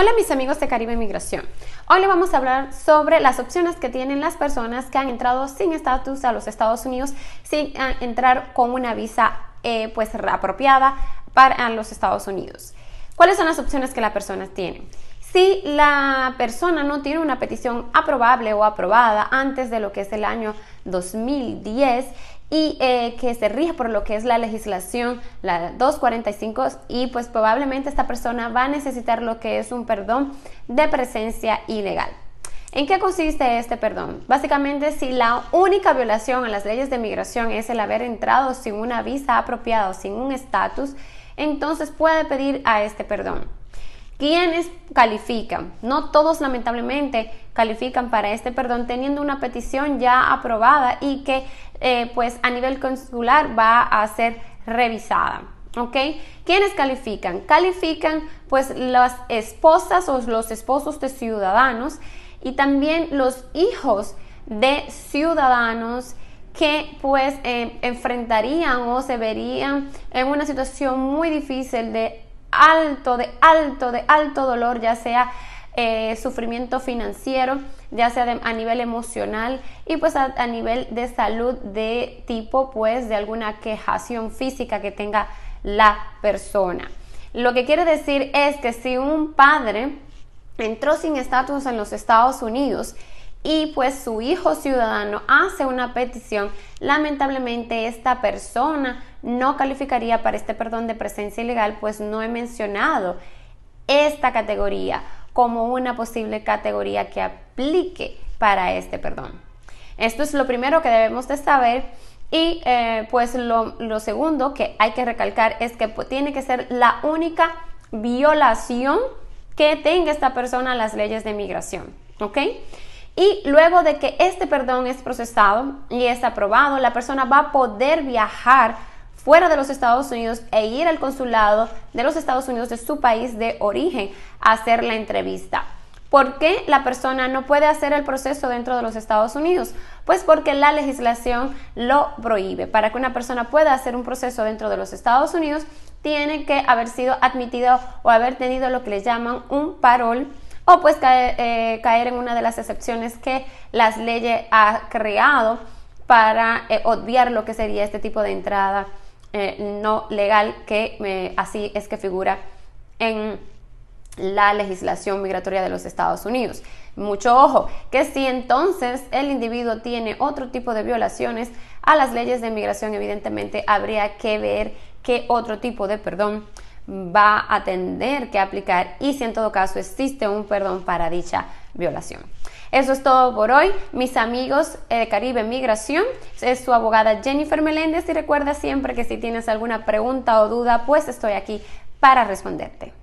Hola mis amigos de Caribe Migración. Hoy le vamos a hablar sobre las opciones que tienen las personas que han entrado sin estatus a los Estados Unidos sin ah, entrar con una visa eh, pues apropiada para ah, los Estados Unidos. ¿Cuáles son las opciones que las personas tienen? Si la persona no tiene una petición aprobable o aprobada antes de lo que es el año 2010, y eh, que se rige por lo que es la legislación, la 245, y pues probablemente esta persona va a necesitar lo que es un perdón de presencia ilegal. ¿En qué consiste este perdón? Básicamente, si la única violación a las leyes de migración es el haber entrado sin una visa apropiada o sin un estatus, entonces puede pedir a este perdón. ¿Quiénes califican? No todos lamentablemente califican para este perdón teniendo una petición ya aprobada y que eh, pues a nivel consular va a ser revisada. ¿Ok? ¿Quiénes califican? Califican pues las esposas o los esposos de ciudadanos y también los hijos de ciudadanos que pues eh, enfrentarían o se verían en una situación muy difícil de alto, de alto, de alto dolor, ya sea eh, sufrimiento financiero, ya sea a nivel emocional y pues a, a, nivel de salud de tipo pues de alguna quejación física que tenga la persona. Lo que quiere decir es que si un padre entró sin estatus en los Estados Unidos y pues su hijo ciudadano hace una petición, lamentablemente esta persona no calificaría para este perdón de presencia ilegal, pues no he mencionado esta categoría como una posible categoría que aplique para este perdón. Esto es lo primero que debemos de saber. Y eh, pues lo, segundo que hay que recalcar es que pues, tiene que ser la única violación que tenga esta persona a las leyes de migración. ¿Ok? Y luego de que este perdón es procesado y es aprobado, la persona va a poder viajar fuera de los Estados Unidos e ir al consulado de los Estados Unidos de su país de origen a hacer la entrevista. ¿Por qué la persona no puede hacer el proceso dentro de los Estados Unidos? Pues porque la legislación lo prohíbe. Para que una persona pueda hacer un proceso dentro de los Estados Unidos, tiene que haber sido admitido o haber tenido lo que le llaman un parol o pues eh, caer, en una de las excepciones que las leyes ha creado para eh, obviar lo que sería este tipo de entrada eh, no legal que así es que figura en la legislación migratoria de los Estados Unidos. Mucho ojo, que si entonces el individuo tiene otro tipo de violaciones a las leyes de migración, evidentemente habría que ver qué otro tipo de perdón va a tener que aplicar y si en todo caso existe un perdón para dicha violación. Eso es todo por hoy, mis amigos eh, de Caribe Migración. Es su abogada Jennifer Meléndez y recuerda siempre que si tienes alguna pregunta o duda, pues estoy aquí para responderte.